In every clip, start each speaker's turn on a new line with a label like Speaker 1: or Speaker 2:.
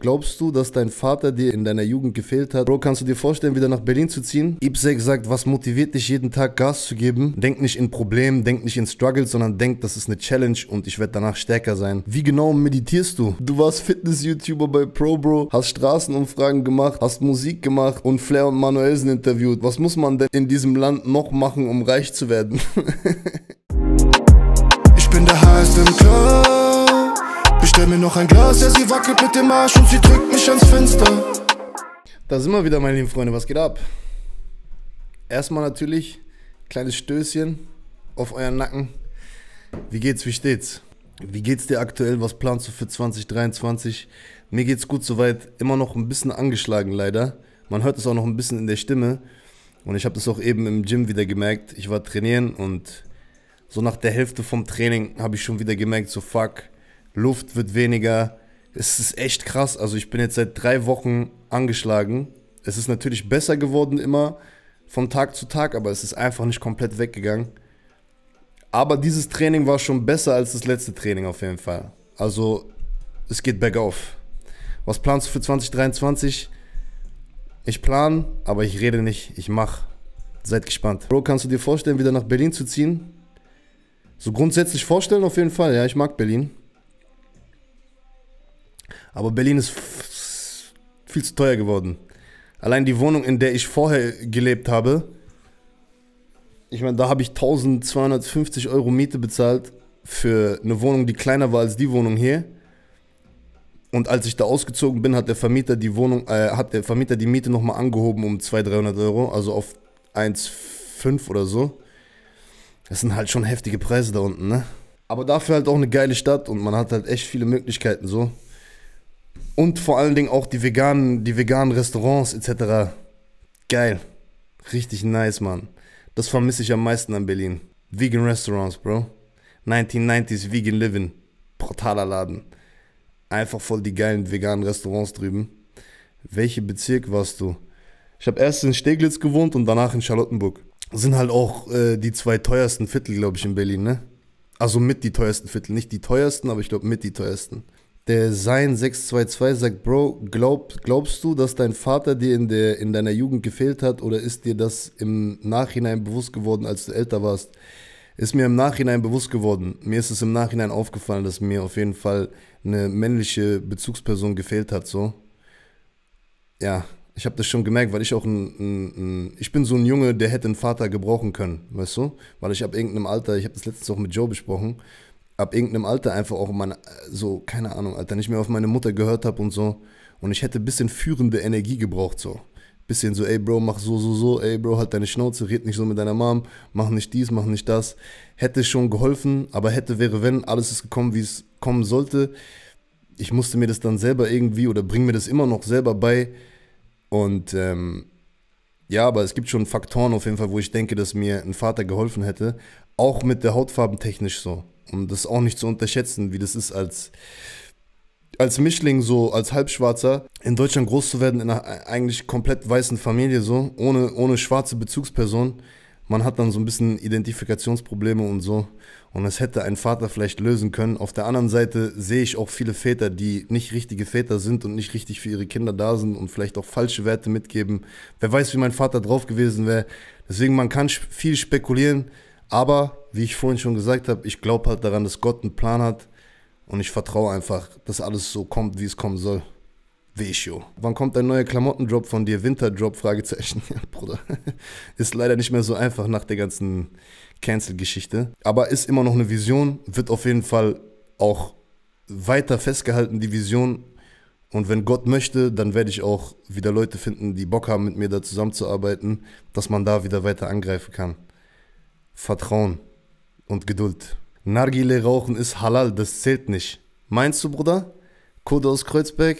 Speaker 1: Glaubst du, dass dein Vater dir in deiner Jugend gefehlt hat? Bro, kannst du dir vorstellen, wieder nach Berlin zu ziehen? Ibsek sagt, was motiviert dich jeden Tag Gas zu geben? Denk nicht in Problemen, denk nicht in Struggles, sondern denk, das ist eine Challenge und ich werde danach stärker sein. Wie genau meditierst du? Du warst Fitness-YouTuber bei ProBro, hast Straßenumfragen gemacht, hast Musik gemacht und Flair und Manuelsen interviewt. Was muss man denn in diesem Land noch machen, um reich zu werden? ich bin der Heiß im Club. Bestell mir noch ein Glas, ja sie wackelt mit dem Arsch und sie drückt mich ans Fenster. Da sind wir wieder, meine lieben Freunde, was geht ab? Erstmal natürlich kleines Stößchen auf euren Nacken. Wie geht's, wie steht's? Wie geht's dir aktuell? Was planst du für 2023? Mir geht's gut soweit. Immer noch ein bisschen angeschlagen leider. Man hört es auch noch ein bisschen in der Stimme. Und ich habe das auch eben im Gym wieder gemerkt. Ich war trainieren und so nach der Hälfte vom Training habe ich schon wieder gemerkt, so fuck, Luft wird weniger. Es ist echt krass. Also ich bin jetzt seit drei Wochen angeschlagen. Es ist natürlich besser geworden immer von Tag zu Tag, aber es ist einfach nicht komplett weggegangen. Aber dieses Training war schon besser als das letzte Training auf jeden Fall. Also es geht bergauf. Was planst du für 2023? Ich plan, aber ich rede nicht, ich mach. Seid gespannt. Bro, kannst du dir vorstellen, wieder nach Berlin zu ziehen? So grundsätzlich vorstellen auf jeden Fall, ja, ich mag Berlin. Aber Berlin ist viel zu teuer geworden. Allein die Wohnung, in der ich vorher gelebt habe, ich meine, da habe ich 1250 Euro Miete bezahlt für eine Wohnung, die kleiner war als die Wohnung hier. Und als ich da ausgezogen bin, hat der Vermieter die Wohnung, äh, hat der Vermieter die Miete nochmal angehoben um 200, 300 Euro, also auf 1,5 oder so. Das sind halt schon heftige Preise da unten, ne? Aber dafür halt auch eine geile Stadt und man hat halt echt viele Möglichkeiten so. Und vor allen Dingen auch die veganen, die veganen Restaurants etc. Geil. Richtig nice, Mann. Das vermisse ich am meisten an Berlin. Vegan Restaurants, Bro. 1990s Vegan Living. Brutaler Laden. Einfach voll die geilen veganen Restaurants drüben. Welche Bezirk warst du? Ich habe erst in Steglitz gewohnt und danach in Charlottenburg. sind halt auch äh, die zwei teuersten Viertel, glaube ich, in Berlin, ne? Also mit die teuersten Viertel. Nicht die teuersten, aber ich glaube mit die teuersten. Der Sein 622 sagt, Bro, glaub, glaubst du, dass dein Vater dir in, der, in deiner Jugend gefehlt hat oder ist dir das im Nachhinein bewusst geworden, als du älter warst? Ist mir im Nachhinein bewusst geworden. Mir ist es im Nachhinein aufgefallen, dass mir auf jeden Fall eine männliche Bezugsperson gefehlt hat, so. Ja, ich habe das schon gemerkt, weil ich auch ein, ein, ein, ich bin so ein Junge, der hätte einen Vater gebrauchen können, weißt du? Weil ich ab irgendeinem Alter, ich habe das letztens auch mit Joe besprochen, ab irgendeinem Alter einfach auch meine, äh, so, keine Ahnung, Alter, nicht mehr auf meine Mutter gehört habe und so. Und ich hätte ein bisschen führende Energie gebraucht, so. Bisschen so, ey Bro, mach so, so, so, ey Bro, halt deine Schnauze, red nicht so mit deiner Mom, mach nicht dies, mach nicht das. Hätte schon geholfen, aber hätte, wäre, wenn, alles ist gekommen, wie es kommen sollte. Ich musste mir das dann selber irgendwie oder bring mir das immer noch selber bei. Und ähm, ja, aber es gibt schon Faktoren auf jeden Fall, wo ich denke, dass mir ein Vater geholfen hätte. Auch mit der Hautfarben technisch so. Und das ist auch nicht zu unterschätzen, wie das ist als als Mischling, so als Halbschwarzer, in Deutschland groß zu werden, in einer eigentlich komplett weißen Familie, so, ohne, ohne schwarze Bezugsperson, man hat dann so ein bisschen Identifikationsprobleme und so. Und das hätte ein Vater vielleicht lösen können. Auf der anderen Seite sehe ich auch viele Väter, die nicht richtige Väter sind und nicht richtig für ihre Kinder da sind und vielleicht auch falsche Werte mitgeben. Wer weiß, wie mein Vater drauf gewesen wäre. Deswegen, man kann viel spekulieren. Aber wie ich vorhin schon gesagt habe, ich glaube halt daran, dass Gott einen Plan hat und ich vertraue einfach, dass alles so kommt, wie es kommen soll. Vesio. Wann kommt ein neuer Klamottendrop von dir? Winterdrop? Fragezeichen. Ja, Bruder. Ist leider nicht mehr so einfach nach der ganzen Cancel-Geschichte. Aber ist immer noch eine Vision, wird auf jeden Fall auch weiter festgehalten, die Vision. Und wenn Gott möchte, dann werde ich auch wieder Leute finden, die Bock haben, mit mir da zusammenzuarbeiten, dass man da wieder weiter angreifen kann. Vertrauen und Geduld. Nargile rauchen ist halal, das zählt nicht. Meinst du, Bruder? Kode aus Kreuzberg?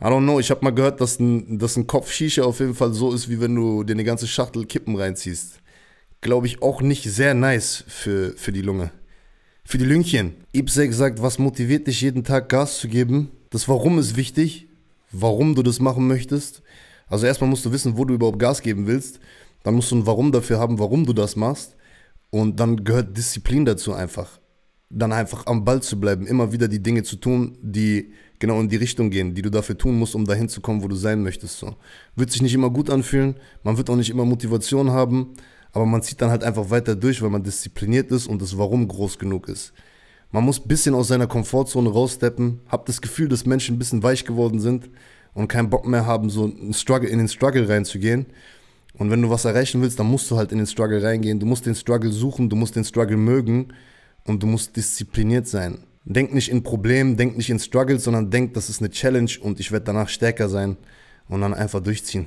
Speaker 1: I don't know, ich habe mal gehört, dass ein, dass ein Kopf Shisha auf jeden Fall so ist, wie wenn du dir eine ganze Schachtel Kippen reinziehst. Glaube ich auch nicht sehr nice für, für die Lunge. Für die Lünchen. Ibsek sagt, was motiviert dich jeden Tag Gas zu geben? Das Warum ist wichtig, warum du das machen möchtest. Also erstmal musst du wissen, wo du überhaupt Gas geben willst. Dann musst du ein Warum dafür haben, warum du das machst. Und dann gehört Disziplin dazu einfach. Dann einfach am Ball zu bleiben, immer wieder die Dinge zu tun, die genau in die Richtung gehen, die du dafür tun musst, um dahin zu kommen, wo du sein möchtest. So. Wird sich nicht immer gut anfühlen, man wird auch nicht immer Motivation haben, aber man zieht dann halt einfach weiter durch, weil man diszipliniert ist und das Warum groß genug ist. Man muss ein bisschen aus seiner Komfortzone raussteppen, hab das Gefühl, dass Menschen ein bisschen weich geworden sind und keinen Bock mehr haben, so in den Struggle reinzugehen. Und wenn du was erreichen willst, dann musst du halt in den Struggle reingehen. Du musst den Struggle suchen, du musst den Struggle mögen und du musst diszipliniert sein. Denk nicht in Problemen, denk nicht in Struggles, sondern denk, das ist eine Challenge und ich werde danach stärker sein und dann einfach durchziehen.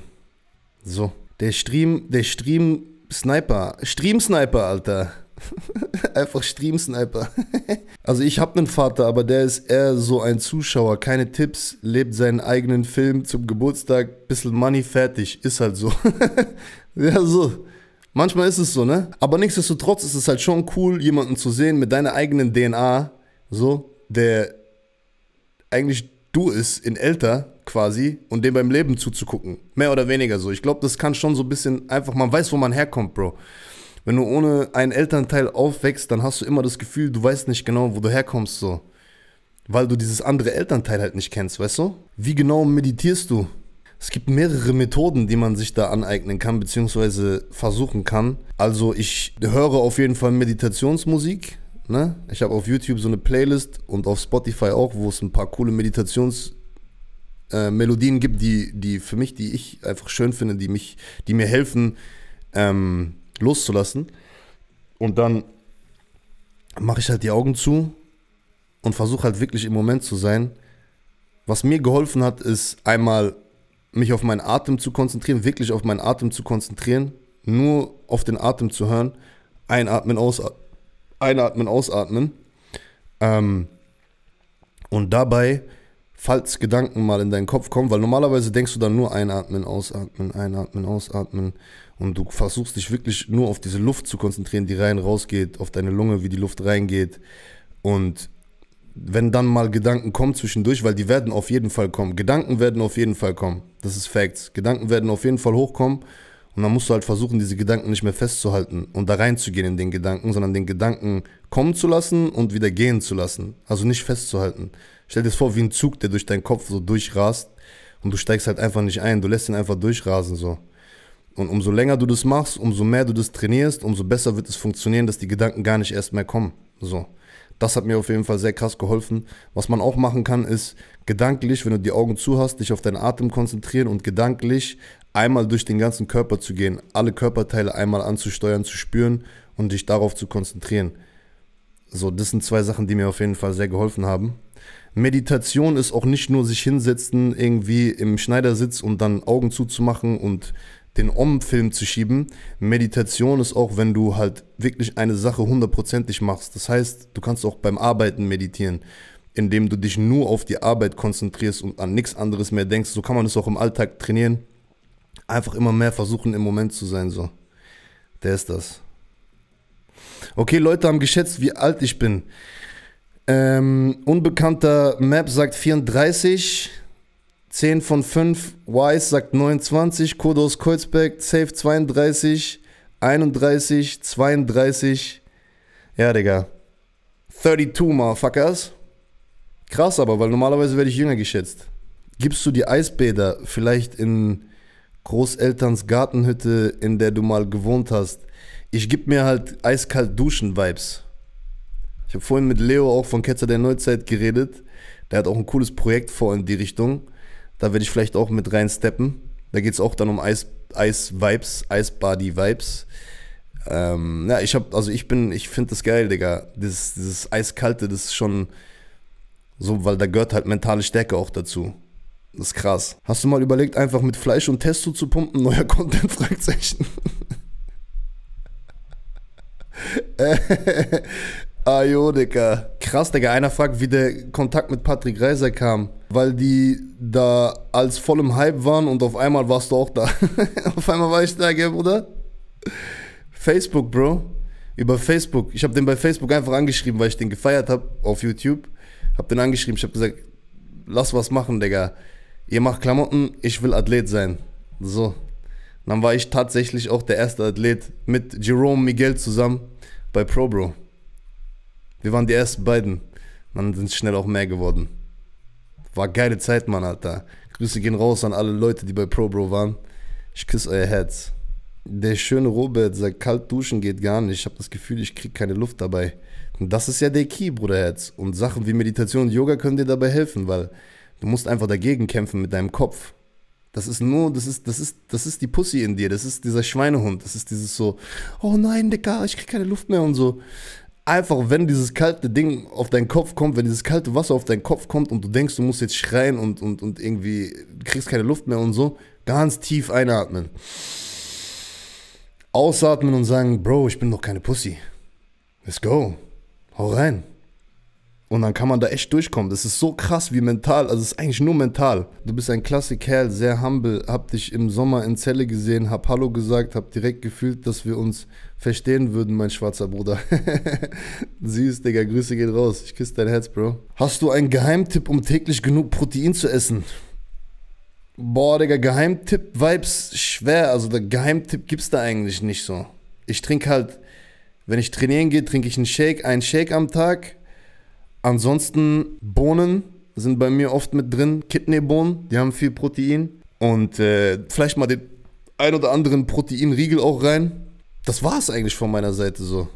Speaker 1: So. Der Stream, der Stream Sniper, Stream Sniper, Alter. Einfach streamsen, Alter. also ich habe einen Vater, aber der ist eher so ein Zuschauer. Keine Tipps, lebt seinen eigenen Film zum Geburtstag, bisschen Money, fertig. Ist halt so. ja, so. Manchmal ist es so, ne? Aber nichtsdestotrotz ist es halt schon cool, jemanden zu sehen mit deiner eigenen DNA, so, der eigentlich du ist, in älter quasi, und dem beim Leben zuzugucken. Mehr oder weniger so. Ich glaube, das kann schon so ein bisschen einfach, man weiß, wo man herkommt, Bro. Wenn du ohne einen Elternteil aufwächst, dann hast du immer das Gefühl, du weißt nicht genau, wo du herkommst, so. Weil du dieses andere Elternteil halt nicht kennst, weißt du? Wie genau meditierst du? Es gibt mehrere Methoden, die man sich da aneignen kann, beziehungsweise versuchen kann. Also ich höre auf jeden Fall Meditationsmusik. Ne? Ich habe auf YouTube so eine Playlist und auf Spotify auch, wo es ein paar coole Meditationsmelodien äh, gibt, die, die für mich, die ich einfach schön finde, die mich, die mir helfen, ähm, loszulassen. Und dann mache ich halt die Augen zu und versuche halt wirklich im Moment zu sein. Was mir geholfen hat, ist einmal mich auf meinen Atem zu konzentrieren, wirklich auf meinen Atem zu konzentrieren, nur auf den Atem zu hören, einatmen, ausatmen, einatmen, ausatmen. Ähm, und dabei falls Gedanken mal in deinen Kopf kommen, weil normalerweise denkst du dann nur einatmen, ausatmen, einatmen, ausatmen und du versuchst dich wirklich nur auf diese Luft zu konzentrieren, die rein rausgeht, auf deine Lunge, wie die Luft reingeht und wenn dann mal Gedanken kommen zwischendurch, weil die werden auf jeden Fall kommen. Gedanken werden auf jeden Fall kommen. Das ist Facts. Gedanken werden auf jeden Fall hochkommen und dann musst du halt versuchen, diese Gedanken nicht mehr festzuhalten und da reinzugehen in den Gedanken, sondern den Gedanken kommen zu lassen und wieder gehen zu lassen. Also nicht festzuhalten. Stell dir das vor wie ein Zug, der durch deinen Kopf so durchrast und du steigst halt einfach nicht ein, du lässt ihn einfach durchrasen so. Und umso länger du das machst, umso mehr du das trainierst, umso besser wird es funktionieren, dass die Gedanken gar nicht erst mehr kommen. So. Das hat mir auf jeden Fall sehr krass geholfen. Was man auch machen kann, ist gedanklich, wenn du die Augen zu hast, dich auf deinen Atem konzentrieren und gedanklich einmal durch den ganzen Körper zu gehen, alle Körperteile einmal anzusteuern, zu spüren und dich darauf zu konzentrieren. So, das sind zwei Sachen, die mir auf jeden Fall sehr geholfen haben. Meditation ist auch nicht nur sich hinsetzen, irgendwie im Schneidersitz und dann Augen zuzumachen und den Om-Film zu schieben. Meditation ist auch, wenn du halt wirklich eine Sache hundertprozentig machst. Das heißt, du kannst auch beim Arbeiten meditieren, indem du dich nur auf die Arbeit konzentrierst und an nichts anderes mehr denkst. So kann man es auch im Alltag trainieren. Einfach immer mehr versuchen, im Moment zu sein. So, der ist das. Okay, Leute haben geschätzt, wie alt ich bin. Ähm, unbekannter Map sagt 34. 10 von 5. Wise sagt 29. Kodos Kreuzberg, Safe 32. 31, 32. Ja, Digga. 32, Motherfuckers. Krass aber, weil normalerweise werde ich jünger geschätzt. Gibst du die Eisbäder vielleicht in Großelterns Gartenhütte, in der du mal gewohnt hast? Ich gebe mir halt eiskalt Duschen-Vibes. Ich habe vorhin mit Leo auch von Ketzer der Neuzeit geredet. Der hat auch ein cooles Projekt vor in die Richtung. Da werde ich vielleicht auch mit reinsteppen. Da geht es auch dann um Eis-Vibes, Eis-Body-Vibes. Ähm, ja, ich habe, also ich bin, ich finde das geil, Digga. Dieses, dieses Eiskalte, das ist schon so, weil da gehört halt mentale Stärke auch dazu. Das ist krass. Hast du mal überlegt, einfach mit Fleisch und Testo zu pumpen? Neuer Content? Fragezeichen. Äh, Ah, jo, Digga. Krass, Digga. Einer fragt, wie der Kontakt mit Patrick Reiser kam. Weil die da als voll im Hype waren und auf einmal warst du auch da. auf einmal war ich da, gell, Bruder? Facebook, Bro. Über Facebook. Ich habe den bei Facebook einfach angeschrieben, weil ich den gefeiert habe auf YouTube. Hab den angeschrieben. Ich habe gesagt, lass was machen, Digga. Ihr macht Klamotten, ich will Athlet sein. So. dann war ich tatsächlich auch der erste Athlet mit Jerome Miguel zusammen bei ProBro. Wir waren die ersten beiden. Dann sind schnell auch mehr geworden. War geile Zeit, Mann, Alter. Grüße gehen raus an alle Leute, die bei ProBro waren. Ich küsse euer Herz. Der schöne Robert sagt, kalt duschen geht gar nicht. Ich habe das Gefühl, ich kriege keine Luft dabei. Und das ist ja der Key, Bruder Herz. Und Sachen wie Meditation und Yoga können dir dabei helfen, weil du musst einfach dagegen kämpfen mit deinem Kopf. Das ist nur, das ist, das ist, das ist die Pussy in dir, das ist dieser Schweinehund, das ist dieses so, oh nein, Digga, ich kriege keine Luft mehr und so einfach, wenn dieses kalte Ding auf deinen Kopf kommt, wenn dieses kalte Wasser auf deinen Kopf kommt und du denkst, du musst jetzt schreien und, und, und irgendwie kriegst keine Luft mehr und so, ganz tief einatmen. Ausatmen und sagen, Bro, ich bin doch keine Pussy. Let's go. Hau rein. Und dann kann man da echt durchkommen. Das ist so krass wie mental. Also es ist eigentlich nur mental. Du bist ein klassik Kerl, sehr humble. Hab dich im Sommer in Zelle gesehen, hab Hallo gesagt, hab direkt gefühlt, dass wir uns verstehen würden, mein schwarzer Bruder. Süß, Digga. Grüße geht raus. Ich küsse dein Herz, Bro. Hast du einen Geheimtipp, um täglich genug Protein zu essen? Boah, Digga, Geheimtipp-Vibes schwer. Also der Geheimtipp gibt's da eigentlich nicht so. Ich trinke halt, wenn ich trainieren gehe, trinke ich einen Shake, einen Shake am Tag Ansonsten Bohnen sind bei mir oft mit drin, Kidneybohnen, die haben viel Protein. Und äh, vielleicht mal den ein oder anderen Proteinriegel auch rein. Das war es eigentlich von meiner Seite so.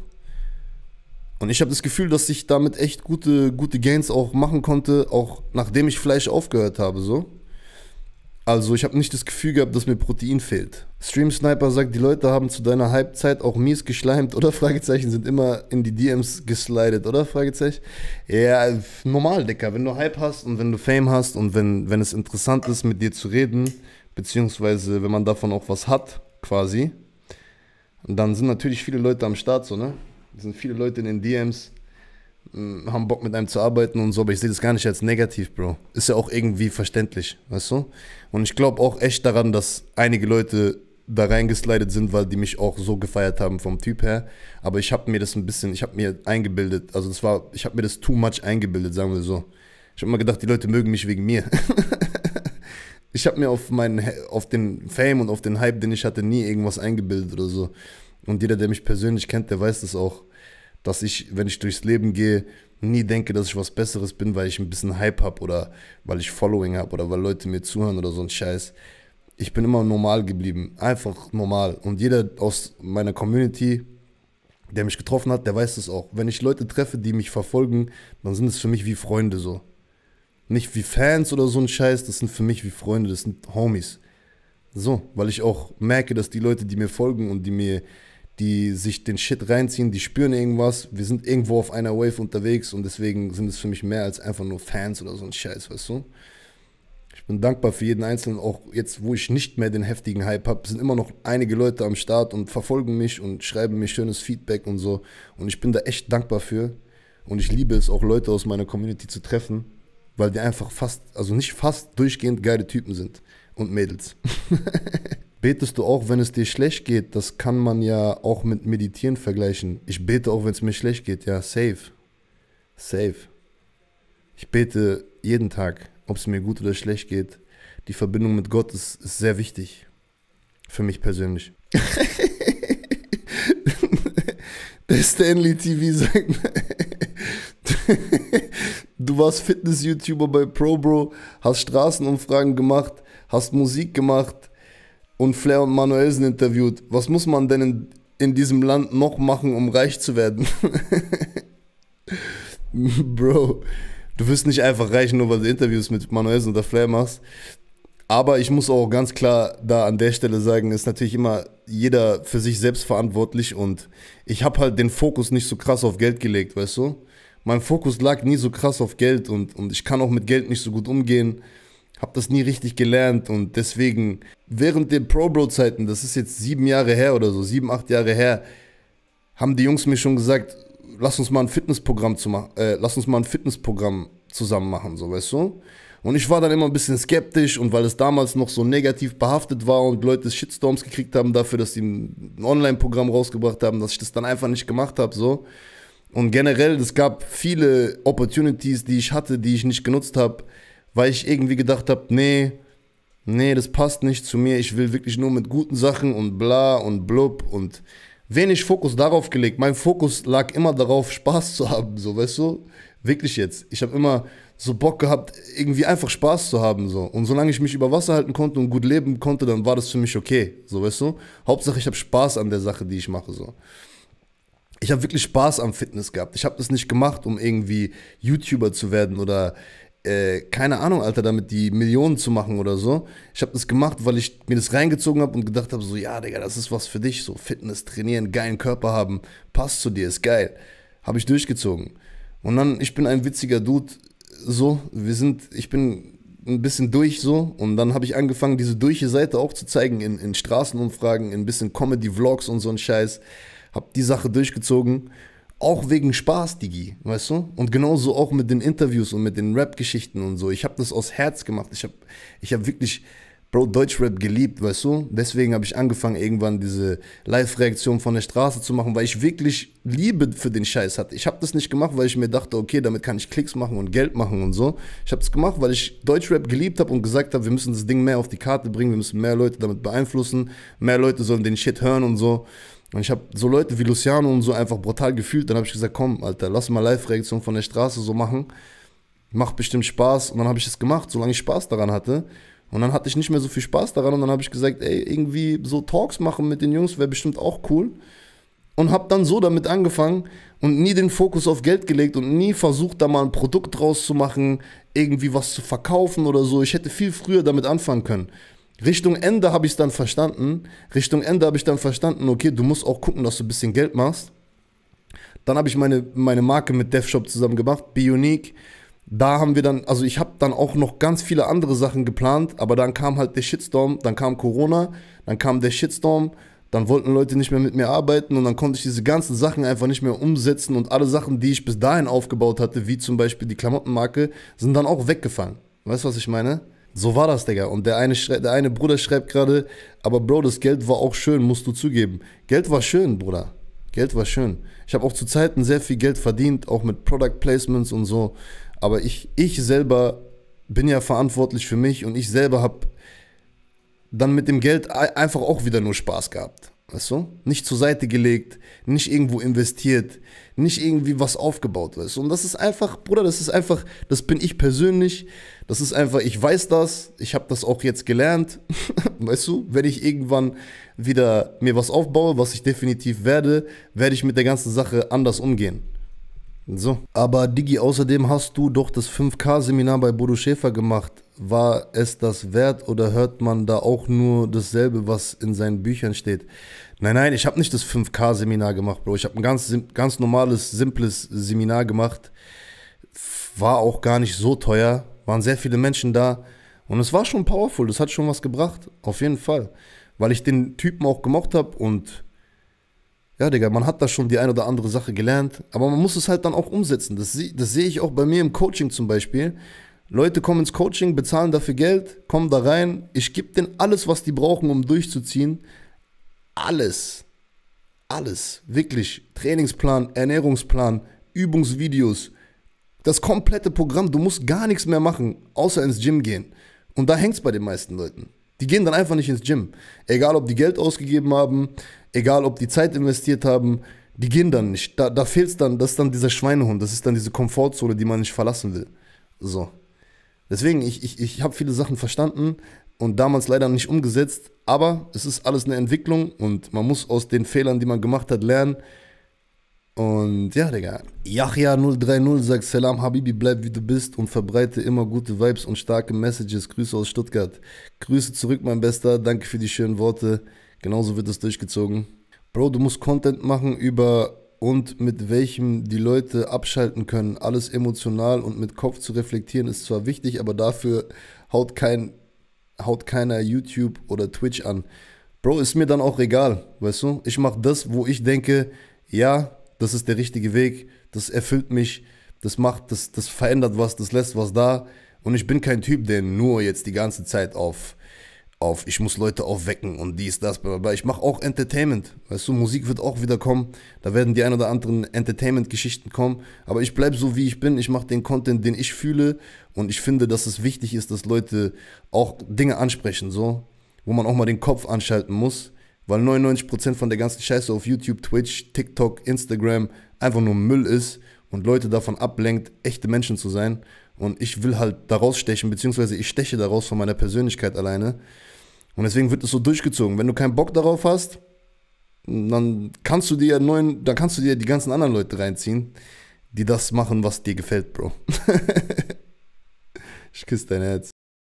Speaker 1: Und ich habe das Gefühl, dass ich damit echt gute, gute Gains auch machen konnte, auch nachdem ich Fleisch aufgehört habe so. Also ich habe nicht das Gefühl gehabt, dass mir Protein fehlt. Stream Sniper sagt, die Leute haben zu deiner Halbzeit auch mies geschleimt, oder? Fragezeichen sind immer in die DMs geslidet, oder? Fragezeichen. Ja, normal, Dicker. Wenn du Hype hast und wenn du Fame hast und wenn, wenn es interessant ist, mit dir zu reden, beziehungsweise wenn man davon auch was hat, quasi, dann sind natürlich viele Leute am Start, so, ne? Es sind viele Leute in den DMs haben Bock mit einem zu arbeiten und so, aber ich sehe das gar nicht als negativ, Bro. Ist ja auch irgendwie verständlich, weißt du? Und ich glaube auch echt daran, dass einige Leute da reingeslidet sind, weil die mich auch so gefeiert haben vom Typ her. Aber ich habe mir das ein bisschen, ich habe mir eingebildet, also das war, ich habe mir das too much eingebildet, sagen wir so. Ich habe mal gedacht, die Leute mögen mich wegen mir. ich habe mir auf meinen, auf den Fame und auf den Hype, den ich hatte, nie irgendwas eingebildet oder so. Und jeder, der mich persönlich kennt, der weiß das auch dass ich, wenn ich durchs Leben gehe, nie denke, dass ich was Besseres bin, weil ich ein bisschen Hype habe oder weil ich Following habe oder weil Leute mir zuhören oder so ein Scheiß. Ich bin immer normal geblieben, einfach normal. Und jeder aus meiner Community, der mich getroffen hat, der weiß das auch. Wenn ich Leute treffe, die mich verfolgen, dann sind es für mich wie Freunde so. Nicht wie Fans oder so ein Scheiß, das sind für mich wie Freunde, das sind Homies. So, weil ich auch merke, dass die Leute, die mir folgen und die mir die sich den Shit reinziehen, die spüren irgendwas. Wir sind irgendwo auf einer Wave unterwegs und deswegen sind es für mich mehr als einfach nur Fans oder so ein Scheiß, weißt du? Ich bin dankbar für jeden Einzelnen, auch jetzt, wo ich nicht mehr den heftigen Hype habe, sind immer noch einige Leute am Start und verfolgen mich und schreiben mir schönes Feedback und so. Und ich bin da echt dankbar für. Und ich liebe es, auch Leute aus meiner Community zu treffen, weil die einfach fast, also nicht fast durchgehend geile Typen sind und Mädels. Betest du auch, wenn es dir schlecht geht? Das kann man ja auch mit Meditieren vergleichen. Ich bete auch, wenn es mir schlecht geht. Ja, safe. Safe. Ich bete jeden Tag, ob es mir gut oder schlecht geht. Die Verbindung mit Gott ist, ist sehr wichtig. Für mich persönlich. Der Stanley TV sagt. du warst Fitness-YouTuber bei ProBro, hast Straßenumfragen gemacht, hast Musik gemacht und Flair und Manuelsen interviewt. Was muss man denn in, in diesem Land noch machen, um reich zu werden? Bro, du wirst nicht einfach reich, nur weil du Interviews mit Manuelsen oder Flair machst. Aber ich muss auch ganz klar da an der Stelle sagen, ist natürlich immer jeder für sich selbst verantwortlich und ich habe halt den Fokus nicht so krass auf Geld gelegt, weißt du? Mein Fokus lag nie so krass auf Geld und, und ich kann auch mit Geld nicht so gut umgehen habe das nie richtig gelernt und deswegen während den Pro-Bro-Zeiten, das ist jetzt sieben Jahre her oder so, sieben, acht Jahre her, haben die Jungs mir schon gesagt, lass uns mal ein Fitnessprogramm zu machen, äh, lass uns mal ein Fitnessprogramm zusammen machen, so weißt du? Und ich war dann immer ein bisschen skeptisch und weil es damals noch so negativ behaftet war und Leute Shitstorms gekriegt haben dafür, dass sie ein Online-Programm rausgebracht haben, dass ich das dann einfach nicht gemacht habe, so. Und generell, es gab viele Opportunities, die ich hatte, die ich nicht genutzt habe, weil ich irgendwie gedacht habe, nee, nee, das passt nicht zu mir, ich will wirklich nur mit guten Sachen und bla und blub und wenig Fokus darauf gelegt. Mein Fokus lag immer darauf, Spaß zu haben, so, weißt du? Wirklich jetzt. Ich habe immer so Bock gehabt, irgendwie einfach Spaß zu haben, so. Und solange ich mich über Wasser halten konnte und gut leben konnte, dann war das für mich okay, so, weißt du? Hauptsache, ich habe Spaß an der Sache, die ich mache, so. Ich habe wirklich Spaß am Fitness gehabt. Ich habe das nicht gemacht, um irgendwie YouTuber zu werden oder äh, keine Ahnung, Alter, damit die Millionen zu machen oder so. Ich habe das gemacht, weil ich mir das reingezogen habe und gedacht habe, so, ja, Digga, das ist was für dich. So, Fitness, trainieren, geilen Körper haben, passt zu dir, ist geil. Habe ich durchgezogen. Und dann, ich bin ein witziger Dude, so, wir sind, ich bin ein bisschen durch so und dann habe ich angefangen, diese durche Seite auch zu zeigen in, in Straßenumfragen, in ein bisschen Comedy-Vlogs und so ein Scheiß. Hab die Sache durchgezogen auch wegen Spaß, Digi, weißt du? Und genauso auch mit den Interviews und mit den Rap-Geschichten und so. Ich habe das aus Herz gemacht. Ich habe ich hab wirklich, Bro, Deutschrap geliebt, weißt du? Deswegen habe ich angefangen, irgendwann diese Live-Reaktion von der Straße zu machen, weil ich wirklich Liebe für den Scheiß hatte. Ich habe das nicht gemacht, weil ich mir dachte, okay, damit kann ich Klicks machen und Geld machen und so. Ich habe es gemacht, weil ich Deutschrap geliebt habe und gesagt habe, wir müssen das Ding mehr auf die Karte bringen, wir müssen mehr Leute damit beeinflussen, mehr Leute sollen den Shit hören und so. Und ich habe so Leute wie Luciano und so einfach brutal gefühlt. Dann habe ich gesagt, komm, Alter, lass mal Live-Reaktion von der Straße so machen. Macht bestimmt Spaß. Und dann habe ich es gemacht, solange ich Spaß daran hatte. Und dann hatte ich nicht mehr so viel Spaß daran. Und dann habe ich gesagt, ey, irgendwie so Talks machen mit den Jungs wäre bestimmt auch cool. Und habe dann so damit angefangen und nie den Fokus auf Geld gelegt und nie versucht, da mal ein Produkt draus zu machen, irgendwie was zu verkaufen oder so. Ich hätte viel früher damit anfangen können. Richtung Ende habe ich es dann verstanden. Richtung Ende habe ich dann verstanden, okay, du musst auch gucken, dass du ein bisschen Geld machst. Dann habe ich meine, meine Marke mit DevShop zusammen gemacht, Be Unique. Da haben wir dann, also ich habe dann auch noch ganz viele andere Sachen geplant, aber dann kam halt der Shitstorm, dann kam Corona, dann kam der Shitstorm, dann wollten Leute nicht mehr mit mir arbeiten und dann konnte ich diese ganzen Sachen einfach nicht mehr umsetzen und alle Sachen, die ich bis dahin aufgebaut hatte, wie zum Beispiel die Klamottenmarke, sind dann auch weggefallen. Weißt du, was ich meine? So war das, Digga. Und der eine, der eine Bruder schreibt gerade, aber Bro, das Geld war auch schön, musst du zugeben. Geld war schön, Bruder. Geld war schön. Ich habe auch zu Zeiten sehr viel Geld verdient, auch mit Product Placements und so. Aber ich, ich selber bin ja verantwortlich für mich und ich selber habe dann mit dem Geld einfach auch wieder nur Spaß gehabt. Weißt du? Nicht zur Seite gelegt, nicht irgendwo investiert, nicht irgendwie was aufgebaut, weißt du? Und das ist einfach, Bruder, das ist einfach, das bin ich persönlich, das ist einfach, ich weiß das, ich habe das auch jetzt gelernt, weißt du? Wenn ich irgendwann wieder mir was aufbaue, was ich definitiv werde, werde ich mit der ganzen Sache anders umgehen. So. Aber Digi, außerdem hast du doch das 5K-Seminar bei Bodo Schäfer gemacht war es das wert oder hört man da auch nur dasselbe, was in seinen Büchern steht? Nein, nein, ich habe nicht das 5K-Seminar gemacht, Bro. Ich habe ein ganz, ganz normales, simples Seminar gemacht. War auch gar nicht so teuer. Waren sehr viele Menschen da. Und es war schon powerful. Das hat schon was gebracht. Auf jeden Fall. Weil ich den Typen auch gemocht habe und ja, Digga, man hat da schon die ein oder andere Sache gelernt, aber man muss es halt dann auch umsetzen. Das, das sehe ich auch bei mir im Coaching zum Beispiel. Leute kommen ins Coaching, bezahlen dafür Geld, kommen da rein. Ich gebe denen alles, was die brauchen, um durchzuziehen. Alles. Alles. Wirklich. Trainingsplan, Ernährungsplan, Übungsvideos. Das komplette Programm. Du musst gar nichts mehr machen, außer ins Gym gehen. Und da hängt es bei den meisten Leuten. Die gehen dann einfach nicht ins Gym. Egal, ob die Geld ausgegeben haben, egal, ob die Zeit investiert haben, die gehen dann nicht. Da, da fehlt es dann, das ist dann dieser Schweinehund, das ist dann diese Komfortzone, die man nicht verlassen will. So. Deswegen, ich, ich, ich habe viele Sachen verstanden und damals leider nicht umgesetzt, aber es ist alles eine Entwicklung und man muss aus den Fehlern, die man gemacht hat, lernen. Und ja, Digga, Yahya030 sagt Salam Habibi, bleib wie du bist und verbreite immer gute Vibes und starke Messages. Grüße aus Stuttgart. Grüße zurück, mein Bester. Danke für die schönen Worte. Genauso wird es durchgezogen. Bro, du musst Content machen über und mit welchem die Leute abschalten können. Alles emotional und mit Kopf zu reflektieren ist zwar wichtig, aber dafür haut, kein, haut keiner YouTube oder Twitch an. Bro, ist mir dann auch egal, weißt du? Ich mache das, wo ich denke, ja, das ist der richtige Weg, das erfüllt mich, das macht, das, das verändert was, das lässt was da. Und ich bin kein Typ, der nur jetzt die ganze Zeit auf auf, ich muss Leute aufwecken und dies, das, bla, Ich mache auch Entertainment, weißt du, Musik wird auch wieder kommen, da werden die ein oder anderen Entertainment-Geschichten kommen, aber ich bleibe so, wie ich bin, ich mache den Content, den ich fühle und ich finde, dass es wichtig ist, dass Leute auch Dinge ansprechen, so, wo man auch mal den Kopf anschalten muss, weil 99% von der ganzen Scheiße auf YouTube, Twitch, TikTok, Instagram einfach nur Müll ist und Leute davon ablenkt, echte Menschen zu sein. Und ich will halt daraus stechen, beziehungsweise ich steche daraus von meiner Persönlichkeit alleine. Und deswegen wird es so durchgezogen. Wenn du keinen Bock darauf hast, dann kannst du dir neuen, dann kannst du dir die ganzen anderen Leute reinziehen, die das machen, was dir gefällt, Bro. ich küsse dein Herz.